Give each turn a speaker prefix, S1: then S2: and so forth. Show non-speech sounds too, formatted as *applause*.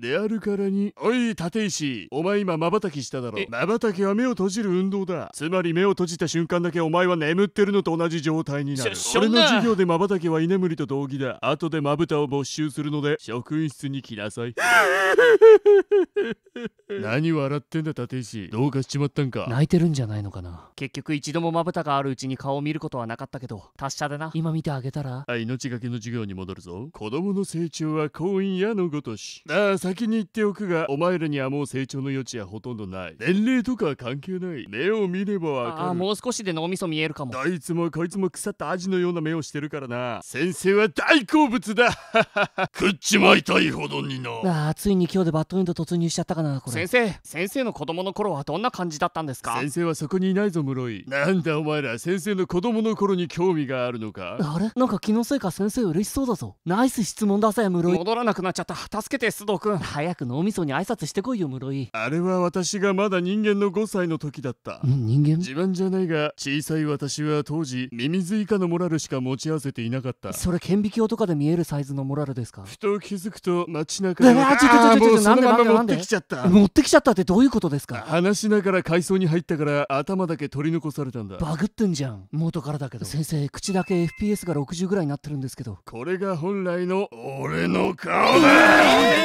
S1: であるからに、おい、立石、お前今瞬きしただろ。瞬きは目を閉じる運動だ。つまり目を閉じた瞬間だけお前は眠ってるのと同じ状態になる。俺の授業で瞬きは居眠りと同義だ。後でまぶたを没収するので、職員室に来なさい。*laughs* 何笑ってんだ、立石。どうかしちまったんか。泣いてるんじゃないのかな。
S2: 結局一度もまぶたがあるうちに顔を見ることはなかったけど、達者でな。今見てあげ
S1: たら。命がけの授業に戻るぞ。子供の成長は婚姻やのごとし。あ、先に言っておくがお前らにはもう成長の余地はほとんどない年齢とか関係ない目を見ればわかるあもう少しで脳みそ見えるかもどいつもこいつも腐ったアジのような目をしてるからな先生は大好物だ *laughs* 食っちまいたいほどに
S2: なあついに今日でバッドエンド突入しちゃったかなこれ先
S1: 生先生の子供の頃はどんな感じだったんですか先生はそこにいないぞ室井なんだお前ら先生の子供の頃に興味があるのか
S2: あれなんか気のせいか先生嬉しそうだぞナイス質問だぜ室井
S1: 戻らなくなっちゃった助けて須藤君早く脳みそに挨拶してこいよ室井あれは私がまだ人間の5歳の時だった人間自慢じゃないが小さい私は当時ミミズ以下のモラルしか持ち合わせていなかったそれ
S2: 顕微鏡とかで見えるサイズのモラルですかふ
S1: と気づくと街中にあちちょちょちょ持ってきちゃった持ってきちゃったってどういうことですか話しながら階層に入ったから頭だけ取り残されたんだバ
S2: グってんじゃん元からだけど先生口だけ FPS が60ぐらいになってるんですけど
S1: これが本来の俺の顔だ